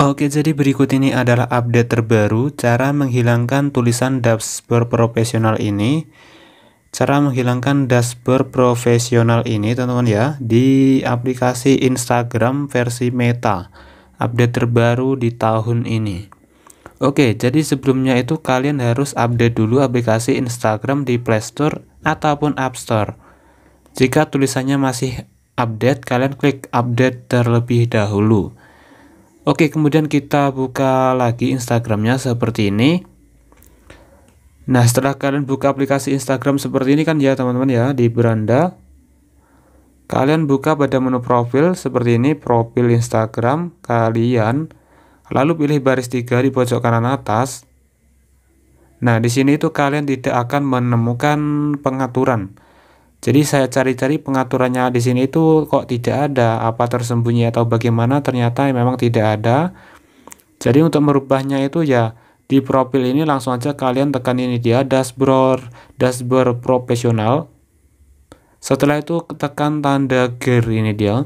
Oke, jadi berikut ini adalah update terbaru cara menghilangkan tulisan dashboard profesional ini. Cara menghilangkan dashboard profesional ini, teman-teman ya, di aplikasi Instagram versi Meta. Update terbaru di tahun ini. Oke, jadi sebelumnya itu kalian harus update dulu aplikasi Instagram di Play Store ataupun App Store. Jika tulisannya masih update, kalian klik update terlebih dahulu. Oke, kemudian kita buka lagi Instagramnya seperti ini. Nah, setelah kalian buka aplikasi Instagram seperti ini kan ya teman-teman ya, di beranda. Kalian buka pada menu profil seperti ini, profil Instagram kalian. Lalu pilih baris tiga di pojok kanan atas. Nah, di sini itu kalian tidak akan menemukan pengaturan jadi saya cari-cari pengaturannya di sini itu kok tidak ada apa tersembunyi atau bagaimana ternyata memang tidak ada. Jadi untuk merubahnya itu ya di profil ini langsung aja kalian tekan ini dia dashboard dashboard profesional. Setelah itu tekan tanda gear ini dia.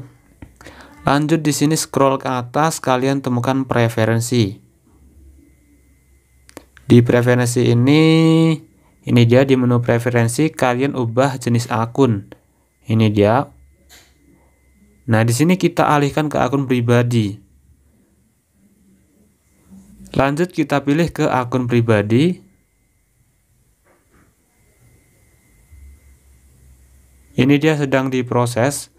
Lanjut di sini scroll ke atas kalian temukan preferensi. Di preferensi ini ini dia di menu preferensi kalian ubah jenis akun. Ini dia. Nah, di sini kita alihkan ke akun pribadi. Lanjut kita pilih ke akun pribadi. Ini dia sedang diproses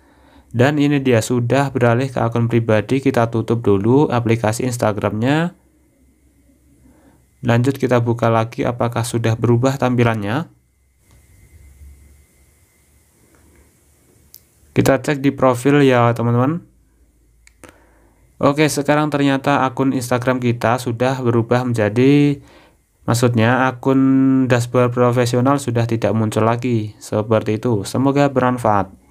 dan ini dia sudah beralih ke akun pribadi. Kita tutup dulu aplikasi Instagramnya. Lanjut kita buka lagi apakah sudah berubah tampilannya. Kita cek di profil ya teman-teman. Oke sekarang ternyata akun Instagram kita sudah berubah menjadi Maksudnya akun dashboard profesional sudah tidak muncul lagi. Seperti itu. Semoga bermanfaat.